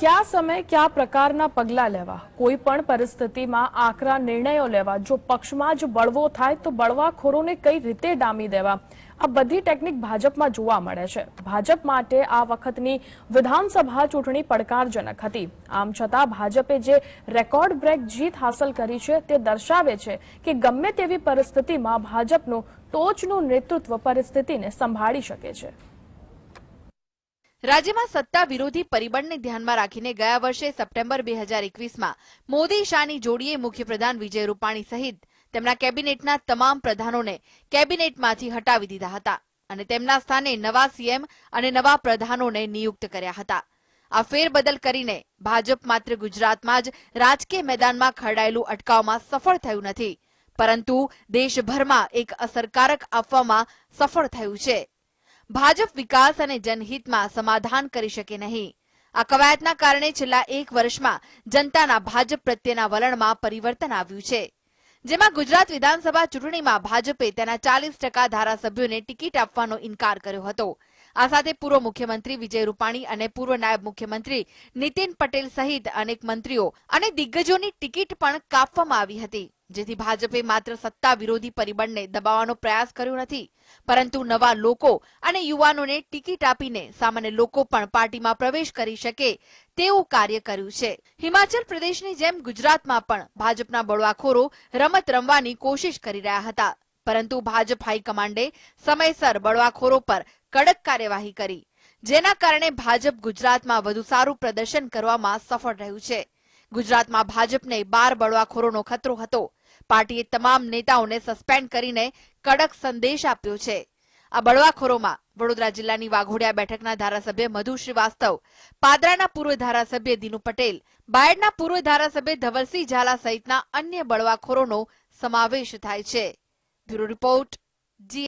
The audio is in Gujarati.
કયા સમયે કયા પ્રકારના પગલાં લેવા કોઈ પણ પરિસ્થિતિમાં આકરા નિર્ણયો લેવા જો પક્ષમાં જ બળવો થાય તો બળવાખોરોને કઈ રીતે ડામી દેવા આ બધી ટેકનિક ભાજપમાં જોવા મળે છે ભાજપ માટે આ વખતની વિધાનસભા ચૂંટણી પડકારજનક હતી આમ છતાં ભાજપે જે રેકોર્ડ બ્રેક જીત હાંસલ કરી છે તે દર્શાવે છે કે ગમે તેવી પરિસ્થિતિમાં ભાજપનું ટોચનું નેતૃત્વ પરિસ્થિતિને સંભાળી શકે છે રાજ્યમાં સત્તા વિરોધી પરિબળને ધ્યાનમાં રાખીને ગયા વર્ષે સપ્ટેમ્બર બે હજાર એકવીસમાં મોદી શાહની જોડીએ મુખ્યપ્રધાન વિજય રૂપાણી સહિત તેમના કેબિનેટના તમામ પ્રધાનોને કેબિનેટમાંથી હટાવી દીધા હતા અને તેમના સ્થાને નવા સીએમ અને નવા પ્રધાનોને નિયુક્ત કર્યા હતા આ ફેરબદલ કરીને ભાજપ માત્ર ગુજરાતમાં જ રાજકીય મેદાનમાં ખરડાયેલું અટકાવમાં સફળ થયું નથી પરંતુ દેશભરમાં એક અસરકારક આપવામાં સફળ થયું છે ભાજપ વિકાસ અને જનહિતમાં સમાધાન કરી શકે નહીં આ કવાયતના કારણે છેલ્લા એક વર્ષમાં જનતાના ભાજપ પ્રત્યેના વલણમાં પરિવર્તન આવ્યું છે જેમાં ગુજરાત વિધાનસભા ચૂંટણીમાં ભાજપે તેના ચાલીસ ટકા ધારાસભ્યોને ટિકિટ આપવાનો ઇન્કાર કર્યો હતો આ સાથે પૂર્વ મુખ્યમંત્રી વિજય રૂપાણી અને પૂર્વ નાયબ મુખ્યમંત્રી નીતિન પટેલ સહિત અનેક મંત્રીઓ અને દિગ્ગજોની ટિકિટ પણ કાપવામાં આવી હતી જેથી ભાજપે માત્ર સત્તા વિરોધી પરિબળને દબાવવાનો પ્રયાસ કર્યો નથી પરંતુ નવા લોકો અને યુવાનોને ટિકિટ આપીને સામાન્ય લોકો પણ પાર્ટીમાં પ્રવેશ કરી શકે તેવું કાર્ય કર્યું છે હિમાચલ પ્રદેશની જેમ ગુજરાતમાં પણ ભાજપના બળવાખોરો રમત રમવાની કોશિશ કરી રહ્યા હતા પરંતુ ભાજપ હાઈકમાન્ડે સમયસર બળવાખોરો પર કડક કાર્યવાહી કરી જેના કારણે ભાજપ ગુજરાતમાં વધુ સારું પ્રદર્શન કરવામાં સફળ રહ્યું છે ગુજરાતમાં ભાજપને બાર બળવાખોરોનો ખતરો હતો પાર્ટીએ તમામ નેતાઓને સસ્પેન્ડ કરીને કડક સંદેશ આપ્યો છે આ બળવાખોરોમાં વડોદરા જિલ્લાની વાઘોડિયા બેઠકના ધારાસભ્ય મધુ શ્રીવાસ્તવ પાદરાના પૂર્વ ધારાસભ્ય દિનુ પટેલ બાયડના પૂર્વ ધારાસભ્ય ધવલસિંહ ઝાલા સહિતના અન્ય બળવાખોરોનો સમાવેશ થાય છે બ્યુરો રિપોર્ટ જી